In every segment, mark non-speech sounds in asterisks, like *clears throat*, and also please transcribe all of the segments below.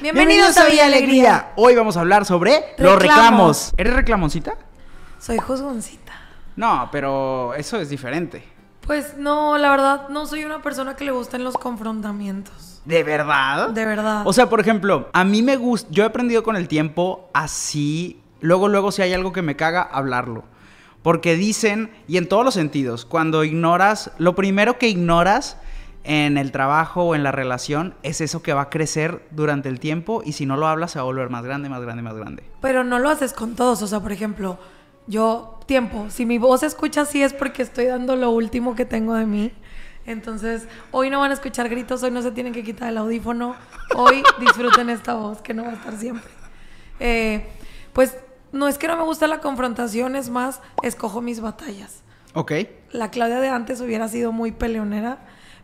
Bienvenidos, a Vía Alegría. Hoy vamos a hablar sobre los reclamos. ¿Eres reclamoncita? Soy juzgoncita. No, pero eso es diferente. Pues no, la verdad, no soy una persona que le gusten los confrontamientos. ¿De verdad? De verdad. O sea, por ejemplo, a mí me gusta, yo he aprendido con el tiempo así, luego, luego si hay algo que me caga, hablarlo. Porque dicen, y en todos los sentidos, cuando ignoras, lo primero que ignoras en el trabajo o en la relación, es eso que va a crecer durante el tiempo y si no lo hablas se va a volver más grande, más grande, más grande. Pero no lo haces con todos, o sea, por ejemplo, yo tiempo, si mi voz se escucha así es porque estoy dando lo último que tengo de mí. Entonces, hoy no van a escuchar gritos, hoy no se tienen que quitar el audífono, hoy *laughs* disfruten esta voz que no va a estar siempre. Eh, pues no es que no me guste la confrontación, es más, escojo mis batallas. Ok. La Claudia de antes hubiera sido muy peleonera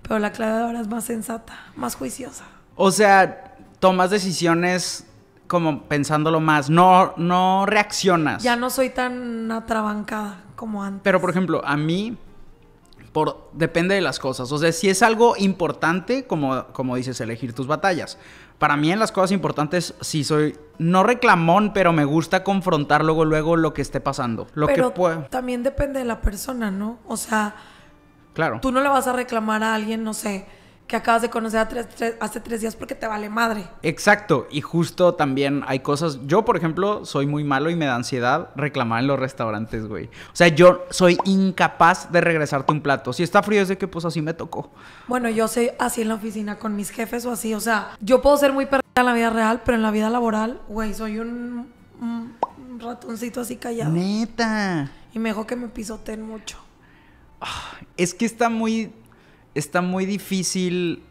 pero la clave ahora es más sensata, más juiciosa. O sea, tomas decisiones como pensándolo más, no, no reaccionas. Ya no soy tan atrabancada como antes. Pero por ejemplo, a mí, por, depende de las cosas. O sea, si es algo importante, como, como dices, elegir tus batallas. Para mí en las cosas importantes sí soy, no reclamón, pero me gusta confrontar luego, luego lo que esté pasando. Lo pero que puede. También depende de la persona, ¿no? O sea Claro. Tú no le vas a reclamar a alguien, no sé, que acabas de conocer hace tres días porque te vale madre. Exacto, y justo también hay cosas, yo por ejemplo soy muy malo y me da ansiedad reclamar en los restaurantes, güey. O sea, yo soy incapaz de regresarte un plato. Si está frío es de que pues así me tocó. Bueno, yo soy así en la oficina con mis jefes o así, o sea, yo puedo ser muy perra en la vida real, pero en la vida laboral, güey, soy un, ratoncito así callado. Neta. Y me dijo que me pisoteen mucho. Es que está muy. Está muy difícil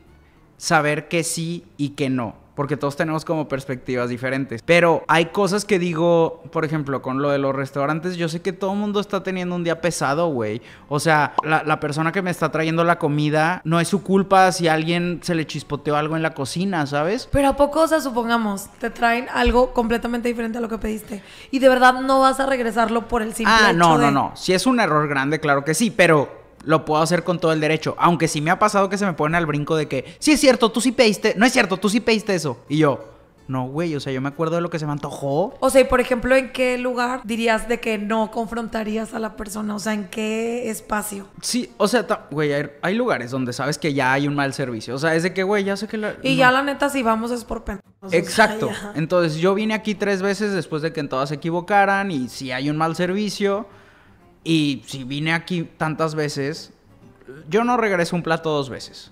saber que sí y que no porque todos tenemos como perspectivas diferentes. Pero hay cosas que digo, por ejemplo, con lo de los restaurantes, yo sé que todo el mundo está teniendo un día pesado, güey. O sea, la, persona que me está trayendo la comida, no es su culpa si a alguien se le chispoteó algo en la cocina, ¿sabes? Pero a poco, o sea, supongamos, te traen algo completamente diferente a lo que pediste y de verdad no vas a regresarlo por el simple ah, no, no, no. Si es un error grande, claro que sí, pero lo puedo hacer con todo el derecho. Aunque sí me ha pasado que se me ponen al brinco de que, sí es cierto, tú sí pediste, no es cierto, tú sí pediste eso. Y yo, no, güey, o sea, yo me acuerdo de lo que se me antojó. O sea, y por ejemplo, ¿en qué lugar dirías de que no confrontarías a la persona? O sea, ¿en qué espacio? Sí, o sea, güey, hay, hay, lugares donde sabes que ya hay un mal servicio. O sea, es de que, güey, ya sé que la... Y ya la neta, si vamos es por pendejos. Exacto. Entonces, yo vine aquí tres veces después de que en todas se equivocaran y si hay un mal servicio y si vine aquí tantas veces, yo no regreso un plato dos veces.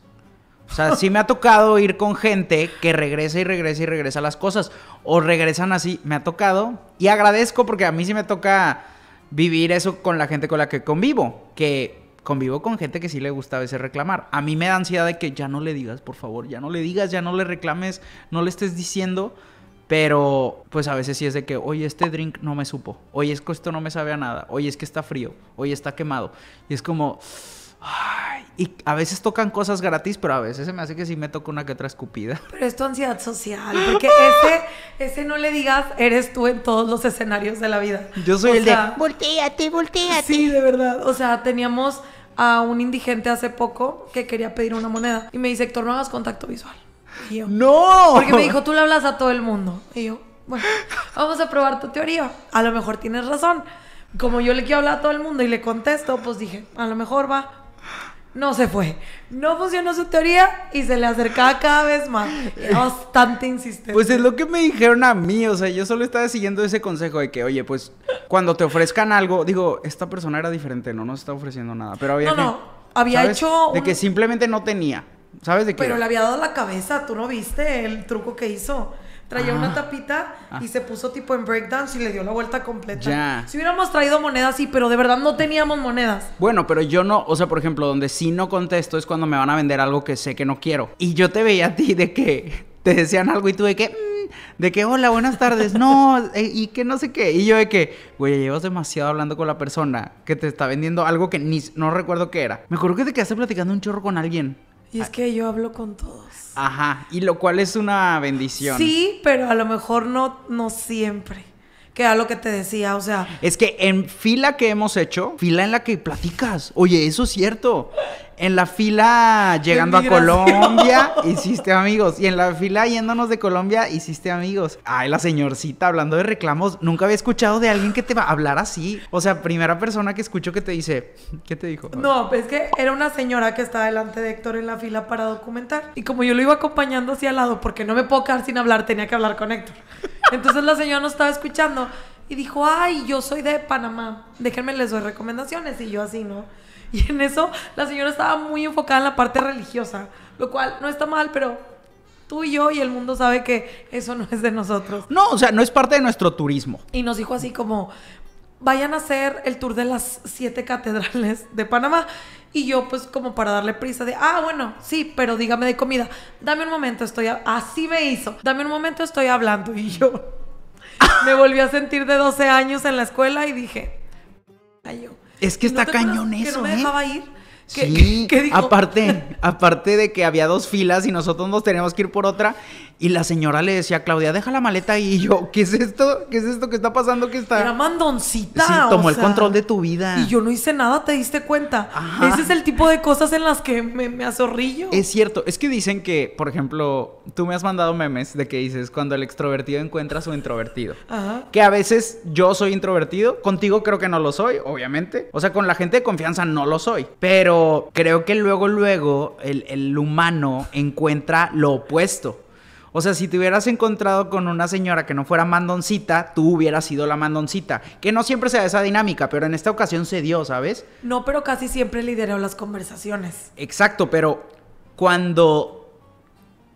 O sea, sí me ha tocado ir con gente que regresa y regresa y regresa las cosas. O regresan así, me ha tocado. Y agradezco porque a mí sí me toca vivir eso con la gente con la que convivo. Que convivo con gente que sí le gusta a veces reclamar. A mí me da ansiedad de que ya no le digas, por favor, ya no le digas, ya no le reclames, no le estés diciendo. Pero pues a veces sí es de que, oye, este drink no me supo, oye, es que esto no me sabe a nada, oye, es que está frío, oye, está quemado. Y es como, Ay, y a veces tocan cosas gratis, pero a veces se me hace que sí me toca una que otra escupida. *laughs* Pero es tu ansiedad social, porque ese, ese no le digas, eres tú en todos los escenarios de la vida. Yo soy el de, volteate, volteate. Sí, de verdad. O sea, teníamos a un indigente hace poco que quería pedir una moneda y me dice, Héctor, no hagas contacto visual. ¡No! Porque me dijo, tú le hablas a todo el mundo. Y yo, bueno, vamos a probar tu teoría. A lo mejor tienes razón. Como yo le quiero hablar a todo el mundo y le contesto, pues dije, a lo mejor va. No se fue. No funcionó su teoría y se le acercaba cada vez más. Era bastante insistente. Pues es lo que me dijeron a mí. O sea, yo solo estaba siguiendo ese consejo de que, oye, pues cuando te ofrezcan algo, digo, esta persona era diferente, no nos está ofreciendo nada. Pero había. Había hecho. De que simplemente no tenía. ¿Sabes de qué? Pero le había dado la cabeza, ¿tú no viste el truco que hizo? Traía una ah. tapita ah. y se puso tipo en breakdance y le dio la vuelta completa. Si hubiéramos traído monedas, sí, pero de verdad no teníamos monedas. Bueno, pero yo no, o sea, por ejemplo, donde sí no contesto es cuando me van a vender algo que sé que no quiero. Y yo te veía a ti de que *laughs* te decían algo y tú de que, mm, de que, hola, buenas tardes, no, *laughs* eh, y que no sé qué. Y yo de que, güey, llevas demasiado hablando con la persona que te está vendiendo algo que ni, no recuerdo qué era. Me acuerdo que te quedaste platicando un chorro con alguien. Y es ah. que yo hablo con todos. Ajá, y lo cual es una bendición. Sí, pero a lo mejor no, no siempre. Que a lo que te decía, o sea. Es que en fila que hemos hecho, fila en la que platicas. Oye, eso es cierto. En la fila llegando a Colombia *laughs* hiciste amigos. Y en la fila yéndonos de Colombia hiciste amigos. Ay, la señorcita hablando de reclamos. Nunca había escuchado de alguien que te va a hablar así. O sea, primera persona que escucho que te dice, ¿qué te dijo? No, pues es que era una señora que estaba delante de Héctor en la fila para documentar. Y como yo lo iba acompañando así al lado, porque no me puedo quedar sin hablar, tenía que hablar con Héctor. Entonces la señora no estaba escuchando y dijo, ay, yo soy de Panamá, déjenme les doy recomendaciones. Y yo así, ¿no? *laughs* Y en eso la señora estaba muy enfocada en la parte religiosa, lo cual no está mal, pero tú y yo y el mundo sabe que eso no es de nosotros. No, o sea, no es parte de nuestro turismo. Y nos dijo así como, vayan a hacer el tour de las siete catedrales de Panamá. Y yo, pues, como para darle prisa de, ah, bueno, sí, pero dígame de comida. Dame un momento, estoy. Así me hizo. Dame un momento, estoy hablando. Y yo *laughs* me volví a sentir de 12 años en la escuela y dije, ay, yo es que está cañón eso, que no me ¿eh? ir. sí. ¿qué, Aparte, *laughs* aparte de que había dos filas y nosotros nos teníamos que ir por otra y la señora le decía, Claudia, deja la maleta ahí. *laughs* Y yo, ¿qué es esto? ¿Qué es esto que está pasando? Que está? Era mandoncita. Sí, tomó el control de tu vida. Y yo no hice nada, ¿te diste cuenta? Ese es el tipo de cosas en las que me, me, azorrillo. Es cierto. Es que dicen que, por ejemplo, tú me has mandado memes de que dices cuando el extrovertido encuentra a su introvertido. Ajá. Que a veces yo soy introvertido. Contigo creo que no lo soy, obviamente. O sea, con la gente de confianza no lo soy. Pero creo que luego, luego, el, el humano encuentra lo opuesto. O sea, si te hubieras encontrado con una señora que no fuera mandoncita, tú hubieras sido la mandoncita. Que no siempre se da esa dinámica, pero en esta ocasión se dio, ¿sabes? No, pero casi siempre lideró las conversaciones. Exacto, pero cuando...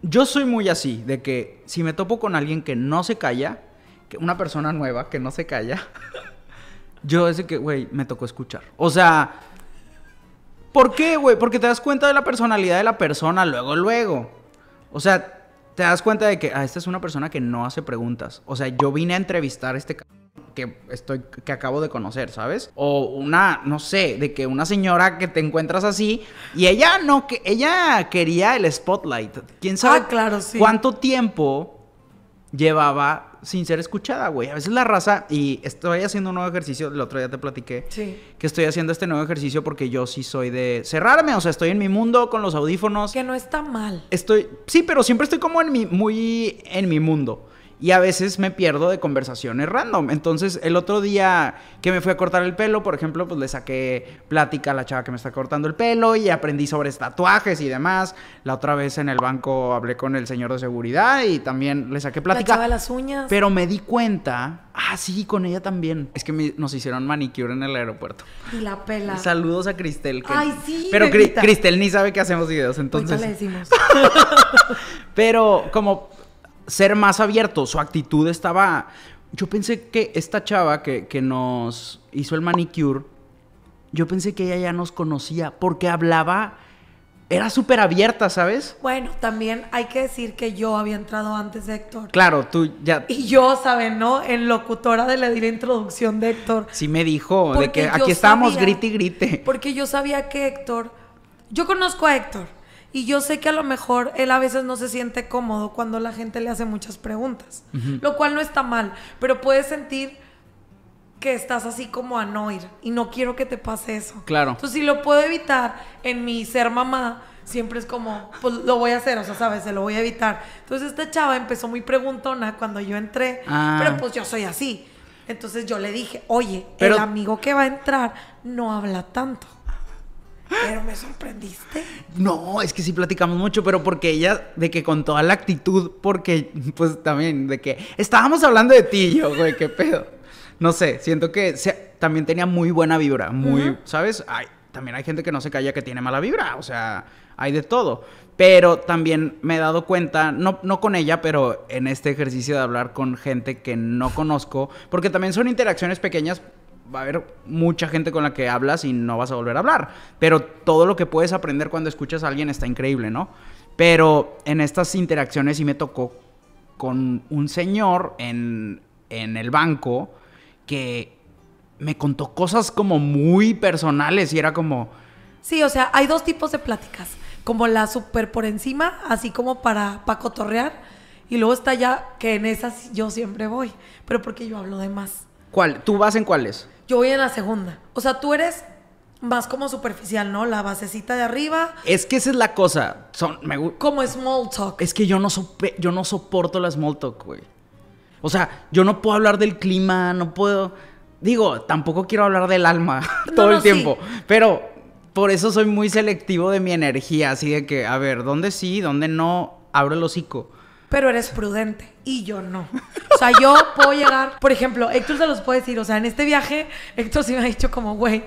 Yo soy muy así, de que si me topo con alguien que no se calla, que una persona nueva que no se calla, *laughs* yo ese que, güey, me tocó escuchar. O sea... ¿Por qué, güey? Porque te das cuenta de la personalidad de la persona luego, luego. O sea, te das cuenta de que ah, esta es una persona que no hace preguntas. O sea, yo vine a entrevistar a este que estoy que acabo de conocer, ¿sabes? O una, no sé, de que una señora que te encuentras así y ella no que ella quería el spotlight. ¿Quién sabe ah, claro, cuánto tiempo llevaba sin ser escuchada, güey. A veces la raza, y estoy haciendo un nuevo ejercicio, el otro día te platiqué, que estoy haciendo este nuevo ejercicio porque yo sí soy de cerrarme, o sea, estoy en mi mundo con los audífonos. Que no está mal. Estoy, sí, pero siempre estoy como en mi, muy en mi mundo y a veces me pierdo de conversaciones random. Entonces, el otro día que me fui a cortar el pelo, por ejemplo, pues le saqué plática a la chava que me está cortando el pelo y aprendí sobre tatuajes y demás. La otra vez en el banco hablé con el señor de seguridad y también le saqué plática. Le las uñas. Pero me di cuenta, ah, sí, con ella también. Es que nos hicieron manicure en el aeropuerto. Y la pela. Saludos a Cristel. Ay, sí. Pero Cristel ni sabe que hacemos videos, entonces. le decimos. *laughs* pero como ser más abierto. Su actitud estaba. Yo pensé que esta chava que, nos hizo el manicure, yo pensé que ella ya nos conocía porque hablaba. Era súper abierta, ¿sabes? Bueno, también hay que decir que yo había entrado antes de Héctor. Claro, tú ya. Y yo, sabes no? En locutora de la, directa introducción de Héctor. Sí me dijo, de que aquí estábamos grite y grite. Porque yo sabía que Héctor. Yo conozco a Héctor. Y yo sé que a lo mejor él a veces no se siente cómodo cuando la gente le hace muchas preguntas, lo cual no está mal, pero puedes sentir que estás así como a no ir y no quiero que te pase eso. Claro. Entonces, si lo puedo evitar en mi ser mamá, siempre es como, pues lo voy a hacer, o sea, sabes, se lo voy a evitar. Entonces, esta chava empezó muy preguntona cuando yo entré, ah. pero pues yo soy así. Entonces yo le dije, oye, el amigo que va a entrar no habla tanto. Pero me sorprendiste. No, es que sí platicamos mucho, pero porque ella, de que con toda la actitud, porque, pues también, de que estábamos hablando de ti, yo, güey, qué pedo. No sé, siento que se, también tenía muy buena vibra, muy, ¿sabes? también hay gente que no se calla que tiene mala vibra, o sea, hay de todo. Pero también me he dado cuenta, no, no con ella, pero en este ejercicio de hablar con gente que no conozco, porque también son interacciones pequeñas va a haber mucha gente con la que hablas y no vas a volver a hablar. Pero todo lo que puedes aprender cuando escuchas a alguien está increíble, ¿no? Pero en estas interacciones Y me tocó con un señor en, el banco que me contó cosas como muy personales y era como... Sí, o sea, hay dos tipos de pláticas, como la súper por encima, así como para, para cotorrear, y luego está ya que en esas yo siempre voy, pero porque yo hablo de más. ¿Cuál? ¿Tú vas en cuáles? yo voy en la segunda. O sea, tú eres más como superficial, ¿no? La basecita de arriba. Es que esa es la cosa. Son, me, como small talk. Es que yo no, yo no soporto la small talk, güey. O sea, yo no puedo hablar del clima, no puedo... Digo, tampoco quiero hablar del alma *laughs* todo el tiempo, pero por eso soy muy selectivo de mi energía, así de que, a ver, ¿dónde sí, dónde no? Abro el hocico pero eres prudente y yo no. O sea, yo puedo llegar, por ejemplo, Héctor se los puede decir, o sea, en este viaje Héctor sí me ha dicho como, güey,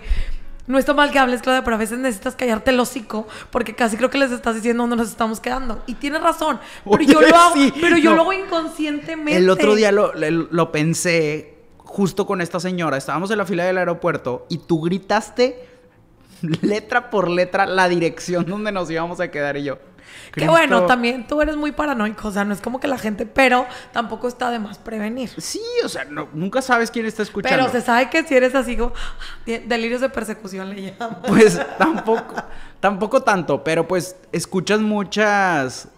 no está mal que hables, Claudia, pero a veces necesitas callarte el hocico porque casi creo que les estás diciendo dónde nos estamos quedando. Y tienes razón, pero yo lo hago, pero yo lo hago inconscientemente. El otro día lo, lo pensé justo con esta señora, estábamos en la fila del aeropuerto y tú gritaste letra por letra la dirección donde nos íbamos a quedar y yo. Que bueno, también tú eres muy paranoico, o sea, no es como que la gente, pero tampoco está de más prevenir. Sí, o sea, nunca sabes quién está escuchando. Pero se sabe que si eres así ah, delirios de persecución le llaman. *laughs* Pues tampoco, tampoco tanto, pero pues escuchas muchas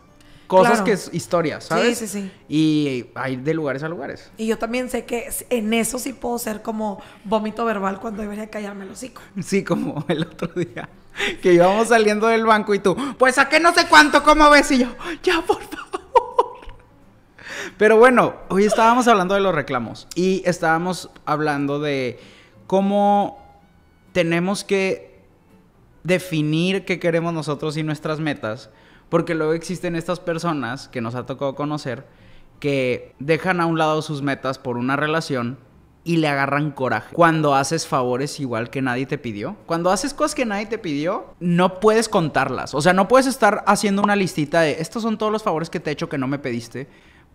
cosas que es historias, ¿sabes? Sí, sí, sí. Y hay de lugares a lugares. Y yo también sé que en eso sí puedo ser como vómito verbal cuando debería callarme el hocico. Sí, como el otro día. *laughs* que íbamos saliendo del banco y tú, pues saqué no sé cuánto, ¿cómo ves? Y yo, ya, por favor. *laughs* Pero bueno, hoy estábamos hablando de los reclamos y estábamos hablando de cómo tenemos que definir qué queremos nosotros y nuestras metas, porque luego existen estas personas que nos ha tocado conocer que dejan a un lado sus metas por una relación y le agarran coraje. Cuando haces favores igual que nadie te pidió, cuando haces cosas que nadie te pidió, no puedes contarlas. O sea, no puedes estar haciendo una listita de estos son todos los favores que te he hecho que no me pediste,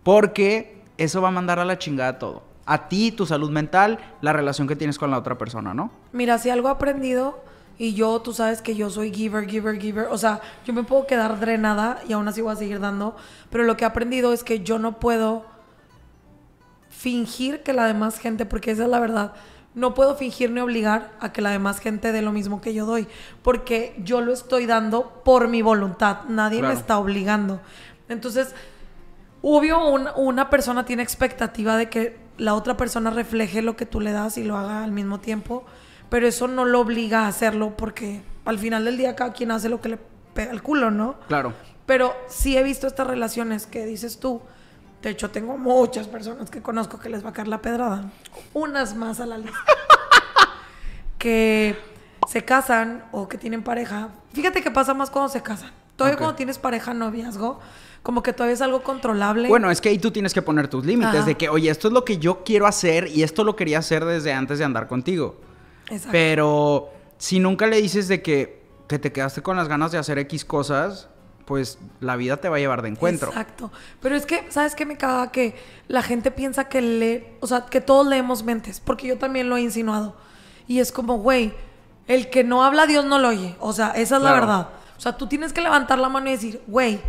porque eso va a mandar a la chingada todo. A ti, tu salud mental, la relación que tienes con la otra persona, ¿no? Mira, si algo he aprendido y yo, tú sabes que yo soy giver, giver, giver. O sea, yo me puedo quedar drenada y aún así voy a seguir dando. Pero lo que he aprendido es que yo no puedo fingir que la demás gente, porque esa es la verdad, no puedo fingir ni obligar a que la demás gente dé lo mismo que yo doy, porque yo lo estoy dando por mi voluntad, nadie me está obligando. Entonces, obvio, una persona tiene expectativa de que la otra persona refleje lo que tú le das y lo haga al mismo tiempo, pero eso no lo obliga a hacerlo porque al final del día cada quien hace lo que le pega el culo, ¿no? Claro. Pero sí he visto estas relaciones que dices tú, de hecho, tengo muchas personas que conozco que les va a caer la pedrada. Unas más a la lista. *laughs* que se casan o que tienen pareja. Fíjate que pasa más cuando se casan. Todavía cuando tienes pareja, noviazgo, como que todavía es algo controlable. Bueno, es que ahí tú tienes que poner tus límites de que, oye, esto es lo que yo quiero hacer y esto lo quería hacer desde antes de andar contigo. Exacto. Pero si nunca le dices de que, que te quedaste con las ganas de hacer X cosas, pues la vida te va a llevar de encuentro. Exacto. Pero es que, ¿sabes qué me caga? Que la gente piensa que lee, o sea, que todos leemos mentes, porque yo también lo he insinuado. Y es como, güey, el que no habla Dios no lo oye. O sea, esa es la verdad. O sea, tú tienes que levantar la mano y decir, güey,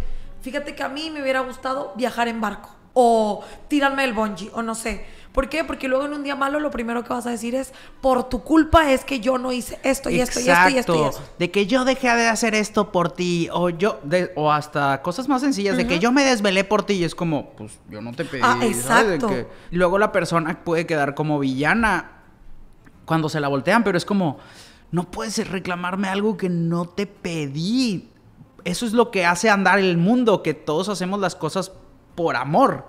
fíjate que a mí me hubiera gustado viajar en barco o tirarme el bungee o no sé. ¿Por qué? Porque luego en un día malo lo primero que vas a decir es, por tu culpa es que yo no hice esto y esto y esto y esto. De que yo dejé de hacer esto por ti o yo, o hasta cosas más sencillas, de que yo me desvelé por ti y es como, pues yo no te pedí. Ah, exacto. Luego la persona puede quedar como villana cuando se la voltean, pero es como, no puedes reclamarme algo que no te pedí. Eso es lo que hace andar el mundo, que todos hacemos las cosas por amor,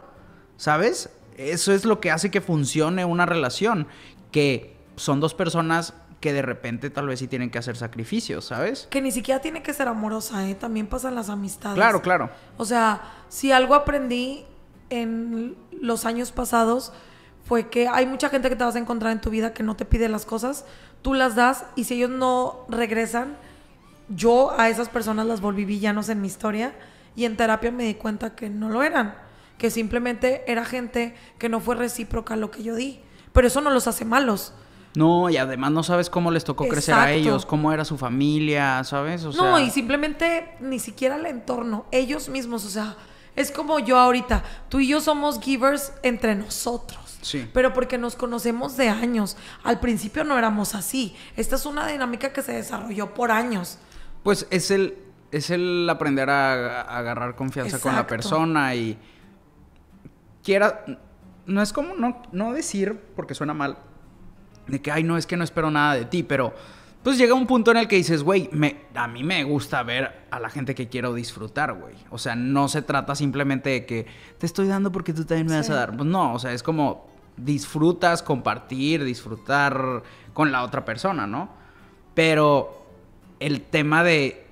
¿sabes? eso es lo que hace que funcione una relación, que son dos personas que de repente tal vez sí tienen que hacer sacrificios, ¿sabes? Que ni siquiera tiene que ser amorosa, ¿eh? También pasan las amistades. Claro, claro. O sea, si algo aprendí en los años pasados fue que hay mucha gente que te vas a encontrar en tu vida que no te pide las cosas, tú las das y si ellos no regresan, yo a esas personas las volví villanos en mi historia y en terapia me di cuenta que no lo eran que simplemente era gente que no fue recíproca lo que yo di. Pero eso no los hace malos. No, y además no sabes cómo les tocó crecer a ellos, cómo era su familia, ¿sabes? No, y simplemente ni siquiera el entorno, ellos mismos, o sea, es como yo ahorita, tú y yo somos givers entre nosotros. Sí. Pero porque nos conocemos de años. Al principio no éramos así. Esta es una dinámica que se desarrolló por años. Pues es el, es el aprender a, agarrar confianza con la persona y no es como no, no decir, porque suena mal, de que, ay, no, es que no espero nada de ti, pero pues llega un punto en el que dices, güey, a mí me gusta ver a la gente que quiero disfrutar, güey. O sea, no se trata simplemente de que te estoy dando porque tú también me vas a dar. Pues no, o sea, es como disfrutas compartir, disfrutar con la otra persona, ¿no? Pero el tema de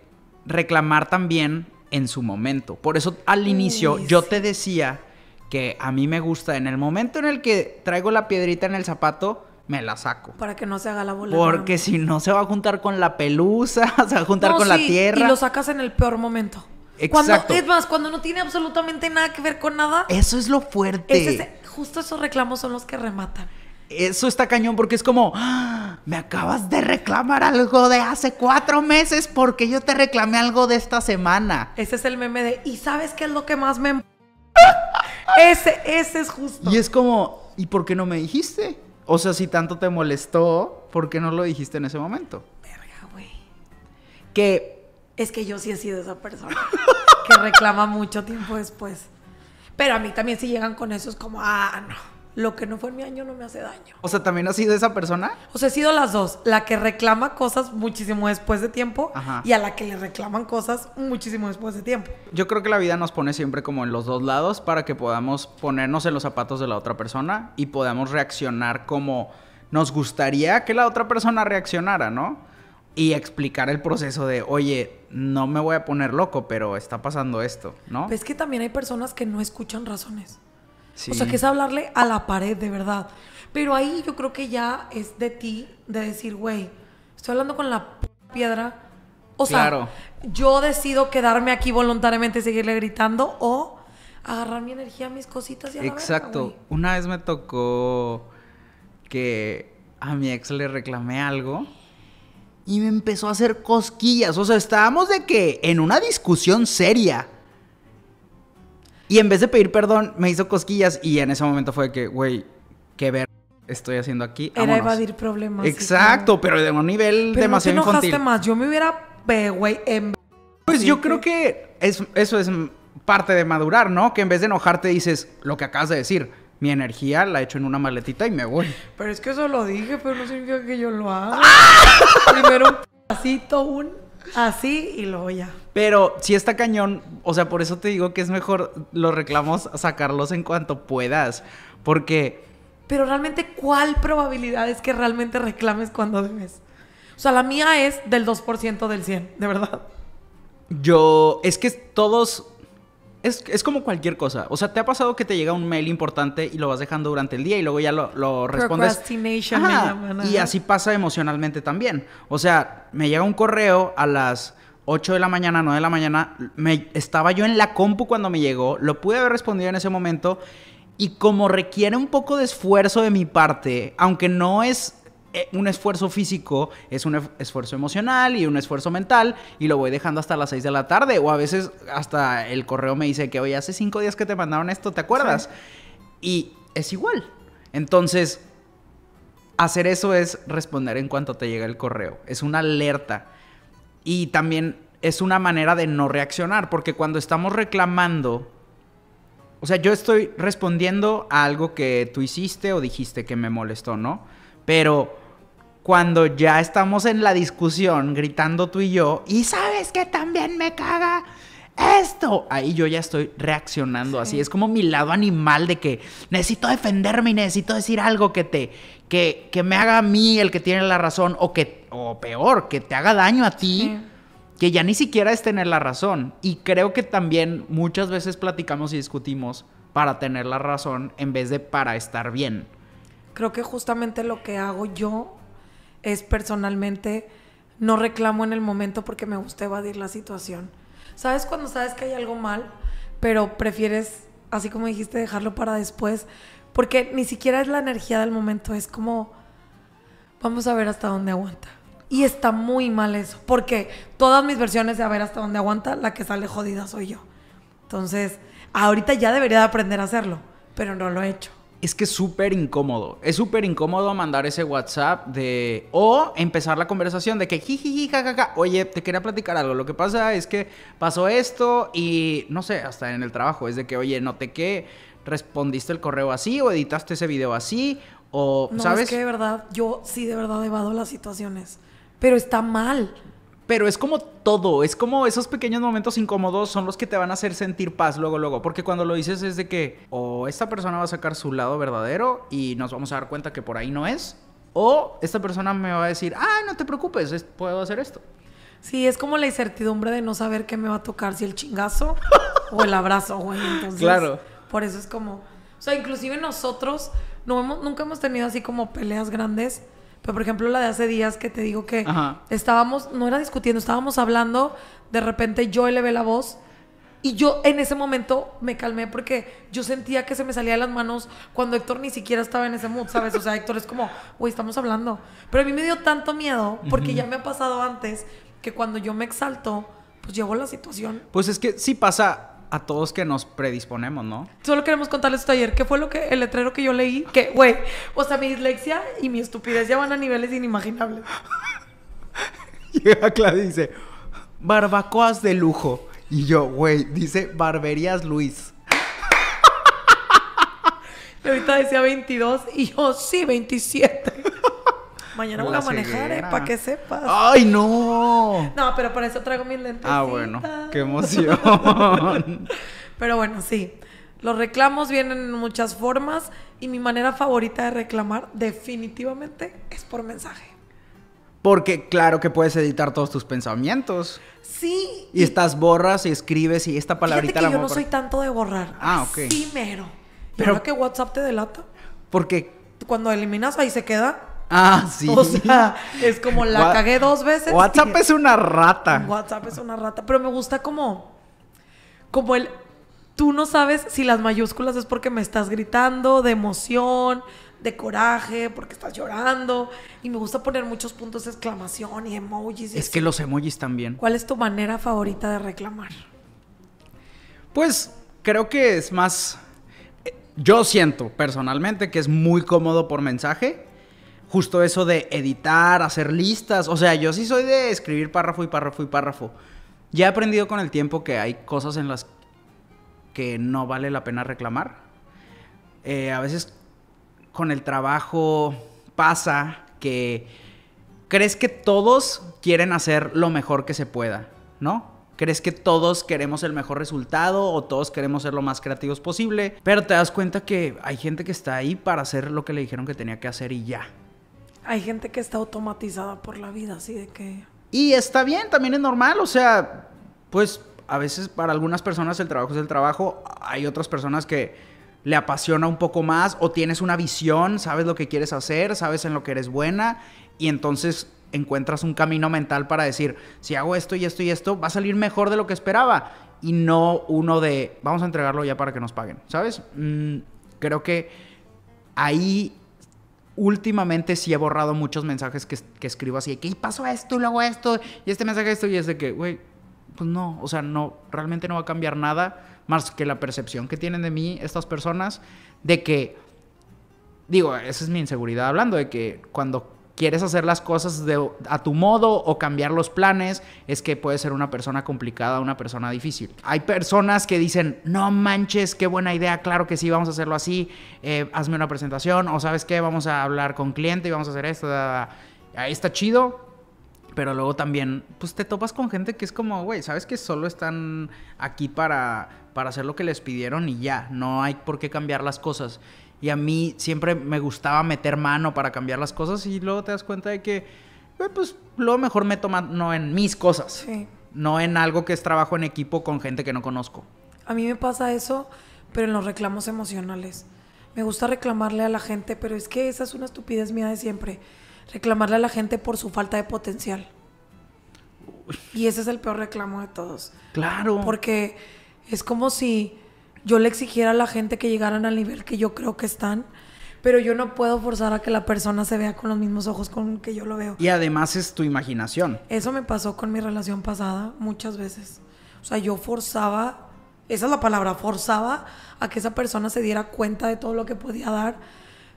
reclamar también en su momento. Por eso al inicio yo te decía que a mí me gusta. En el momento en el que traigo la piedrita en el zapato, me la saco. Para que no se haga la bola. Porque si no, se va a juntar con la pelusa, *laughs* se va a juntar con la tierra. Y lo sacas en el peor momento. Exacto. Cuando, es más, cuando no tiene absolutamente nada que ver con nada. Eso es lo fuerte. justo esos reclamos son los que rematan. Eso está cañón porque es como, ah, me acabas de reclamar algo de hace cuatro meses porque yo te reclamé algo de esta semana. Ese es el meme de, ¿y sabes qué es lo que más me ese, ese es justo. Y es como, ¿y por qué no me dijiste? O sea, si tanto te molestó, ¿por qué no lo dijiste en ese momento? Verga, güey. Que. Es que yo sí he sido esa persona que reclama mucho tiempo después. Pero a mí también si llegan con eso es como, ah, no lo que no fue en mi año no me hace daño. O sea, ¿también has sido esa persona? O sea, he sido las dos. La que reclama cosas muchísimo después de tiempo y a la que le reclaman cosas muchísimo después de tiempo. Yo creo que la vida nos pone siempre como en los dos lados para que podamos ponernos en los zapatos de la otra persona y podamos reaccionar como nos gustaría que la otra persona reaccionara, ¿no? Y explicar el proceso de, oye, no me voy a poner loco, pero está pasando esto, ¿no? es que también hay personas que no escuchan razones. O sea, que es hablarle a la pared, de verdad. Pero ahí yo creo que ya es de ti de decir, güey, estoy hablando con la piedra. O sea, yo decido quedarme aquí voluntariamente, y seguirle gritando o agarrar mi energía, mis cositas y a Exacto. Una vez me tocó que a mi ex le reclamé algo y me empezó a hacer cosquillas. O sea, estábamos de que en una discusión seria y en vez de pedir perdón, me hizo cosquillas y en ese momento fue que, güey, qué ver estoy haciendo aquí. Era evadir problemas. Exacto, pero de un nivel pero demasiado no te enojaste más, yo me hubiera, güey, en... Pues yo creo que eso es parte de madurar, ¿no? Que en vez de enojarte dices lo que acabas de decir. Mi energía la echo en una maletita y me voy. Pero es que eso lo dije, pero no significa que yo lo haga. ¡Ah! Primero un pasito, un Así y luego ya. Pero si está cañón, o sea, por eso te digo que es mejor los reclamos sacarlos en cuanto puedas, porque... Pero realmente, ¿cuál probabilidad es que realmente reclames cuando debes? O sea, la mía es del 2% del 100, de verdad. Yo, es que todos es, como cualquier cosa. O sea, ¿te ha pasado que te llega un mail importante y lo vas dejando durante el día y luego ya lo, respondes? Y así pasa emocionalmente también. O sea, me llega un correo a las 8 de la mañana, 9 de la mañana. estaba yo en la compu cuando me llegó. Lo pude haber respondido en ese momento. Y como requiere un poco de esfuerzo de mi parte, aunque no es eh, un esfuerzo físico es un esfuerzo emocional y un esfuerzo mental y lo voy dejando hasta las 6 de la tarde o a veces hasta el correo me dice que hoy hace 5 días que te mandaron esto, ¿te acuerdas? Y es igual. Entonces, hacer eso es responder en cuanto te llega el correo, es una alerta y también es una manera de no reaccionar porque cuando estamos reclamando o sea, yo estoy respondiendo a algo que tú hiciste o dijiste que me molestó, ¿no? Pero cuando ya estamos en la discusión gritando tú y yo, y sabes que también me caga esto. Ahí yo ya estoy reaccionando así. Es como mi lado animal de que necesito defenderme y necesito decir algo que te. que, me haga a mí el que tiene la razón. O que. O peor, que te haga daño a ti. Que ya ni siquiera es tener la razón. Y creo que también muchas veces platicamos y discutimos para tener la razón en vez de para estar bien. Creo que justamente lo que hago yo es personalmente no reclamo en el momento porque me gusta evadir la situación. ¿Sabes cuando sabes que hay algo mal, pero prefieres, así como dijiste, dejarlo para después? Porque ni siquiera es la energía del momento, es como, vamos a ver hasta dónde aguanta. Y está muy mal eso, porque todas mis versiones de a ver hasta dónde aguanta, la que sale jodida soy yo. Entonces, ahorita ya debería de aprender a hacerlo, pero no lo he hecho. Es que es súper incómodo. Es súper incómodo mandar ese WhatsApp de. O empezar la conversación de que jiji, jajaja. Oye, te quería platicar algo. Lo que pasa es que pasó esto y no sé, hasta en el trabajo. Es de que, oye, noté que respondiste el correo así o editaste ese video así. O, no, ¿sabes? Es que de verdad, yo sí de verdad evado las situaciones. Pero está mal. Pero es como todo, es como esos pequeños momentos incómodos son los que te van a hacer sentir paz luego, luego. Porque cuando lo dices es de que o esta persona va a sacar su lado verdadero y nos vamos a dar cuenta que por ahí no es, o esta persona me va a decir, ah, no te preocupes, puedo hacer esto. Sí, es como la incertidumbre de no saber qué me va a tocar, si el chingazo *laughs* o el abrazo, güey. Entonces, claro. Por eso es como, o sea, inclusive nosotros no hemos, nunca hemos tenido así como peleas grandes pero por ejemplo, la de hace días que te digo que estábamos, no era discutiendo, estábamos hablando, de repente yo elevé la voz. Y yo en ese momento me calmé porque yo sentía que se me salía de las manos cuando Héctor ni siquiera estaba en ese mood, ¿sabes? O sea, Héctor es como, güey, estamos hablando. Pero a mí me dio tanto miedo porque ya me ha pasado antes que cuando yo me exalto, pues llegó la situación. Pues es que sí pasa, a todos que nos predisponemos, ¿no? Solo queremos contarles ayer este taller, ¿qué fue lo que el letrero que yo leí? Que, güey, o sea, mi dislexia y mi estupidez ya van a niveles inimaginables. *laughs* Llega Claudia y dice, barbacoas de lujo. Y yo, güey, dice barberías Luis. y ahorita decía 22 y yo, sí, 27. Mañana voy a manejar, eh, para que sepas. ¡Ay, no! No, pero para eso traigo mis lentes. Ah, bueno, qué emoción. *laughs* pero bueno, sí. Los reclamos vienen en muchas formas y mi manera favorita de reclamar definitivamente es por mensaje. Porque claro que puedes editar todos tus pensamientos. Sí. Y, estás borras y escribes y esta palabrita que yo no soy tanto de borrar. Ah, ok. Sí, mero. Pero que WhatsApp te delata. Porque cuando eliminas ahí se queda. Ah, sí. O sea, es como la cagué dos veces. WhatsApp es una rata. WhatsApp es una rata. Pero me gusta como. Como el. Tú no sabes si las mayúsculas es porque me estás gritando de emoción, de coraje, porque estás llorando. Y me gusta poner muchos puntos de exclamación y emojis. es que los emojis también. ¿Cuál es tu manera favorita de reclamar? Pues creo que es más. Eh, yo siento personalmente que es muy cómodo por mensaje justo eso de editar, hacer listas. O sea, yo sí soy de escribir párrafo y párrafo y párrafo. Ya he aprendido con el tiempo que hay cosas en las que no vale la pena reclamar. Eh, a veces con el trabajo pasa que crees que todos quieren hacer lo mejor que se pueda, ¿no? Crees que todos queremos el mejor resultado o todos queremos ser lo más creativos posible, pero te das cuenta que hay gente que está ahí para hacer lo que le dijeron que tenía que hacer y ya. Hay gente que está automatizada por la vida, así de que... Y está bien, también es normal, o sea, pues a veces para algunas personas el trabajo es el trabajo, hay otras personas que le apasiona un poco más o tienes una visión, sabes lo que quieres hacer, sabes en lo que eres buena y entonces encuentras un camino mental para decir, si hago esto y esto y esto, va a salir mejor de lo que esperaba y no uno de, vamos a entregarlo ya para que nos paguen, ¿sabes? Mm, creo que ahí últimamente sí he borrado muchos mensajes que, escribo así, de que pasó esto y luego esto, y este mensaje esto, y es de que, güey, pues no, o sea, no, realmente no va a cambiar nada más que la percepción que tienen de mí estas personas, de que, digo, esa es mi inseguridad hablando, de que cuando quieres hacer las cosas a tu modo o cambiar los planes, es que puede ser una persona complicada, una persona difícil. Hay personas que dicen, no manches, qué buena idea, claro que sí, vamos a hacerlo así, eh, hazme una presentación, o sabes qué, vamos a hablar con cliente y vamos a hacer esto, ahí está chido. Pero luego también, pues te topas con gente que es como, güey, sabes que solo están aquí para, para hacer lo que les pidieron y ya, no hay por qué cambiar las cosas. Y a mí siempre me gustaba meter mano para cambiar las cosas y luego te das cuenta de que, pues, lo mejor me toma no en mis cosas. No en algo que es trabajo en equipo con gente que no conozco. A mí me pasa eso, pero en los reclamos emocionales. Me gusta reclamarle a la gente, pero es que esa es una estupidez mía de siempre. Reclamarle a la gente por su falta de potencial. Y ese es el peor reclamo de todos. Claro. Porque es como si yo le exigiera a la gente que llegaran al nivel que yo creo que están, pero yo no puedo forzar a que la persona se vea con los mismos ojos con que yo lo veo. Y además es tu imaginación. Eso me pasó con mi relación pasada muchas veces. O sea, yo forzaba, esa es la palabra, forzaba a que esa persona se diera cuenta de todo lo que podía dar.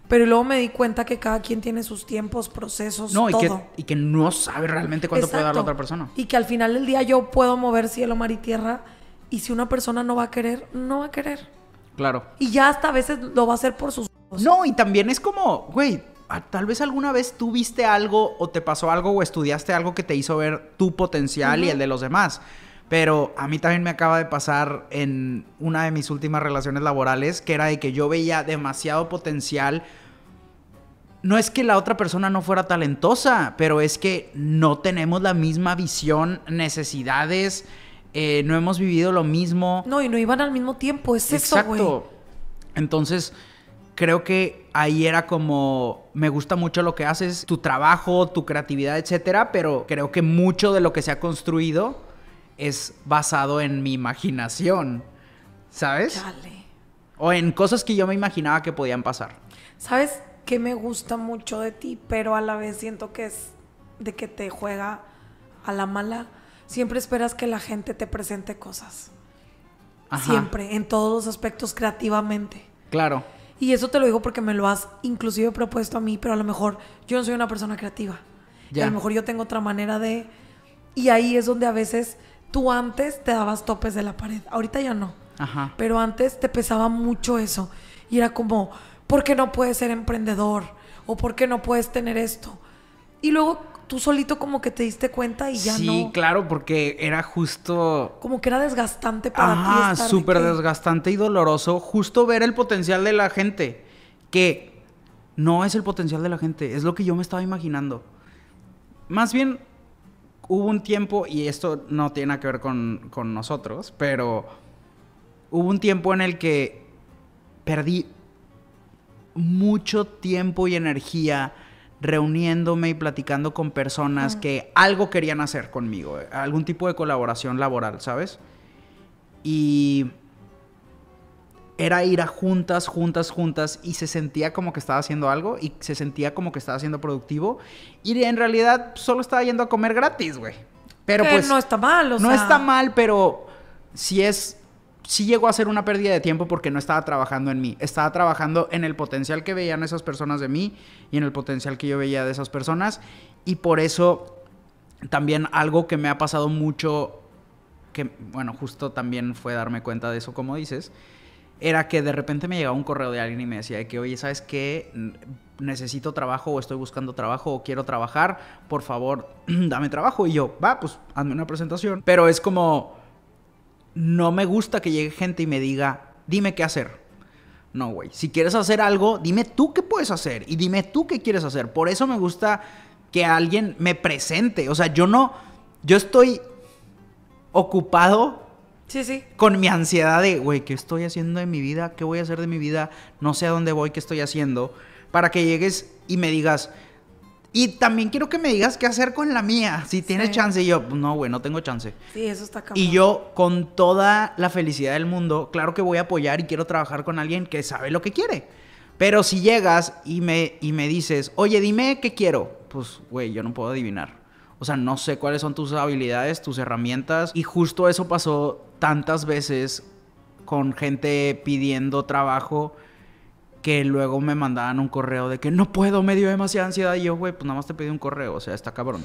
Pero luego me di cuenta que cada quien tiene sus tiempos, procesos, no, y Que, y que no sabe realmente cuánto puede dar la otra persona. Y que al final del día yo puedo mover cielo, mar y tierra y si una persona no va a querer, no va a querer. Claro. Y ya hasta a veces lo va a hacer por sus... No, y también es como, güey, tal vez alguna vez tú viste algo o te pasó algo o estudiaste algo que te hizo ver tu potencial y el de los demás. Pero a mí también me acaba de pasar en una de mis últimas relaciones laborales, que era de que yo veía demasiado potencial. No es que la otra persona no fuera talentosa, pero es que no tenemos la misma visión, necesidades, eh, no hemos vivido lo mismo. No, y no iban al mismo tiempo, es eso, güey. Entonces, creo que ahí era como, me gusta mucho lo que haces, tu trabajo, tu creatividad, etcétera, pero creo que mucho de lo que se ha construido es basado en mi imaginación, ¿sabes? O en cosas que yo me imaginaba que podían pasar. ¿Sabes qué me gusta mucho de ti, pero a la vez siento que es de que te juega a la mala? siempre esperas que la gente te presente cosas. Ajá. Siempre, en todos los aspectos creativamente. Claro. Y eso te lo digo porque me lo has inclusive propuesto a mí, pero a lo mejor yo no soy una persona creativa. Ya. a lo mejor yo tengo otra manera de... Y ahí es donde a veces tú antes te dabas topes de la pared, ahorita ya no. Ajá. Pero antes te pesaba mucho eso. Y era como, ¿por qué no puedes ser emprendedor? ¿O por qué no puedes tener esto? Y luego tú solito como que te diste cuenta y ya no. Sí, claro, porque era justo. Como que era desgastante para mí. ti. Ah, súper desgastante y doloroso. Justo ver el potencial de la gente. Que no es el potencial de la gente, es lo que yo me estaba imaginando. Más bien, hubo un tiempo, y esto no tiene que ver con, con nosotros, pero hubo un tiempo en el que perdí mucho tiempo y energía reuniéndome y platicando con personas que algo querían hacer conmigo, eh, algún tipo de colaboración laboral, ¿sabes? Y era ir a juntas, juntas, juntas y se sentía como que estaba haciendo algo y se sentía como que estaba siendo productivo y en realidad solo estaba yendo a comer gratis, güey. Pero pues no está mal, o no está mal, pero si es sí llegó a ser una pérdida de tiempo porque no estaba trabajando en mí, estaba trabajando en el potencial que veían esas personas de mí y en el potencial que yo veía de esas personas y por eso también algo que me ha pasado mucho, que bueno, justo también fue darme cuenta de eso como dices, era que de repente me llegaba un correo de alguien y me decía que, oye, ¿sabes qué? Necesito trabajo o estoy buscando trabajo o quiero trabajar, por favor, *clears throat* dame trabajo. Y yo, va, pues hazme una presentación. Pero es como, no me gusta que llegue gente y me diga, dime qué hacer. No, güey. Si quieres hacer algo, dime tú qué puedes hacer y dime tú qué quieres hacer. Por eso me gusta que alguien me presente. O sea, yo no, yo estoy ocupado Con mi ansiedad de, güey, ¿qué estoy haciendo de mi vida? ¿Qué voy a hacer de mi vida? No sé a dónde voy, ¿qué estoy haciendo? Para que llegues y me digas, y también quiero que me digas qué hacer con la mía, si tienes chance. Y yo, no, güey, no tengo chance. Sí, eso está Y yo, con toda la felicidad del mundo, claro que voy a apoyar y quiero trabajar con alguien que sabe lo que quiere. Pero si llegas y me, y me dices, oye, dime qué quiero, pues, güey, yo no puedo adivinar. O sea, no sé cuáles son tus habilidades, tus herramientas. Y justo eso pasó tantas veces con gente pidiendo trabajo que luego me mandaban un correo de que no puedo, me dio demasiada ansiedad. Y yo, güey, pues nada más te pedí un correo, o sea, está cabrón.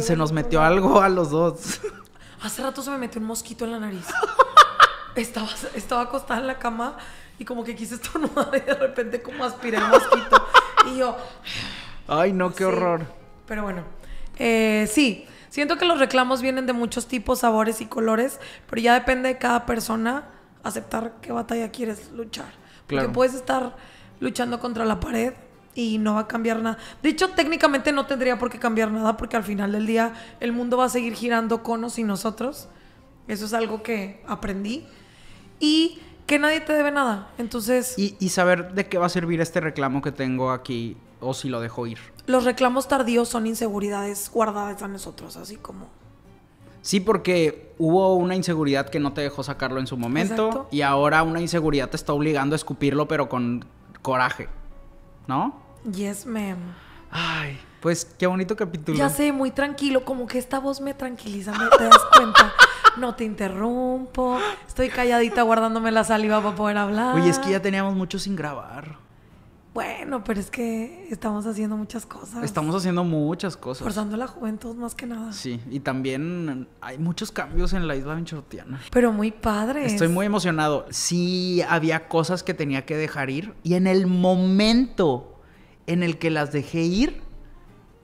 se nos metió algo a los dos. Hace rato se me metió un mosquito en la nariz. *laughs* estaba, estaba acostada en la cama y como que quise estornudar y de repente como aspiré el mosquito. y yo... Ay, no, qué horror. Pero bueno, eh, sí, siento que los reclamos vienen de muchos tipos, sabores y colores, pero ya depende de cada persona aceptar qué batalla quieres luchar que puedes estar luchando contra la pared y no va a cambiar nada. De hecho, técnicamente no tendría por qué cambiar nada porque al final del día el mundo va a seguir girando con o sin nosotros. Eso es algo que aprendí. Y que nadie te debe nada. Entonces... y saber de qué va a servir este reclamo que tengo aquí o si lo dejo ir. Los reclamos tardíos son inseguridades guardadas a nosotros, así como... Sí, porque hubo una inseguridad que no te dejó sacarlo en su momento y ahora una inseguridad te está obligando a escupirlo, pero con coraje, ¿no? Yes, ma'am. Ay, pues qué bonito capítulo. Ya sé, muy tranquilo, como que esta voz me tranquiliza, ¿me te das cuenta? no te interrumpo, estoy calladita guardándome la saliva para poder hablar. Oye, es que ya teníamos mucho sin grabar. Bueno, pero es que estamos haciendo muchas cosas. Estamos haciendo muchas cosas. Forzando la juventud más que nada. Sí, y también hay muchos cambios en la isla Benchortiana. Pero muy padre. Estoy muy emocionado. Sí, había cosas que tenía que dejar ir. Y en el momento en el que las dejé ir,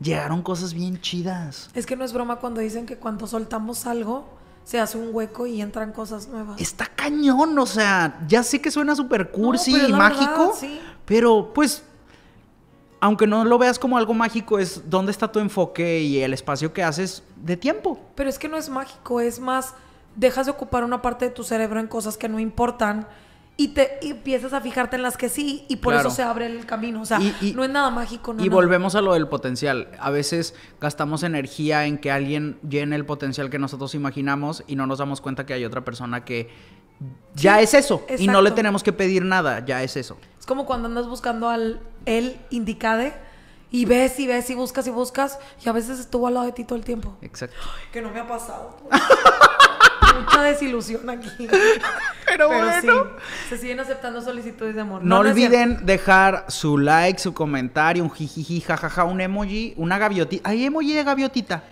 llegaron cosas bien chidas. Es que no es broma cuando dicen que cuando soltamos algo, se hace un hueco y entran cosas nuevas. Está cañón, o sea, ya sé que suena súper cursi y mágico, pero pues, aunque no lo veas como algo mágico, es dónde está tu enfoque y el espacio que haces de tiempo. Pero es que no es mágico, es más, dejas de ocupar una parte de tu cerebro en cosas que no importan y te empiezas a fijarte en las que sí y por eso se abre el camino. O sea, no es nada mágico. No y volvemos a lo del potencial. A veces gastamos energía en que alguien llene el potencial que nosotros imaginamos y no nos damos cuenta que hay otra persona que ya es eso y no le tenemos que pedir nada, ya es eso. Es como cuando andas buscando al él indicade y ves y ves y buscas y buscas y a veces estuvo al lado de ti todo el tiempo. Exacto. que no me ha pasado. *laughs* mucha desilusión aquí. Pero, bueno. se siguen aceptando solicitudes de amor. No, olviden dejar su like, su comentario, un jijiji, jajaja, un emoji, una gaviotita. Hay emoji de gaviotita.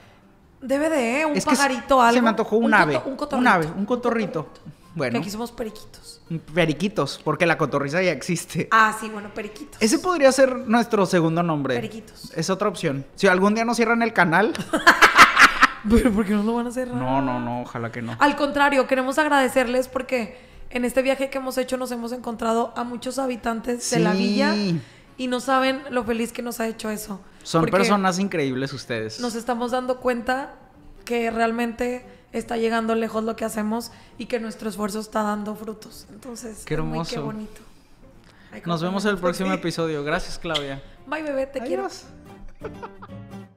Debe de, ¿eh? un pajarito, algo. Se me antojó un, ave. un, cotorrito. un ave, un cotorrito. Bueno. Que aquí somos periquitos. Periquitos, porque la cotorriza ya existe. Ah, sí, bueno, periquitos. Ese podría ser nuestro segundo nombre. Periquitos. Es otra opción. Si algún día nos cierran el canal. *laughs* *laughs* Pero porque no lo van a hacer? No, no, no, ojalá que no. Al contrario, queremos agradecerles porque en este viaje que hemos hecho nos hemos encontrado a muchos habitantes de la villa y no saben lo feliz que nos ha hecho eso. Son personas increíbles ustedes. Nos estamos dando cuenta que realmente está llegando lejos lo que hacemos y que nuestro esfuerzo está dando frutos. Entonces, qué hermoso. bonito. Nos vemos en el próximo episodio. Gracias, Claudia. Bye, bebé, te quiero. *laughs*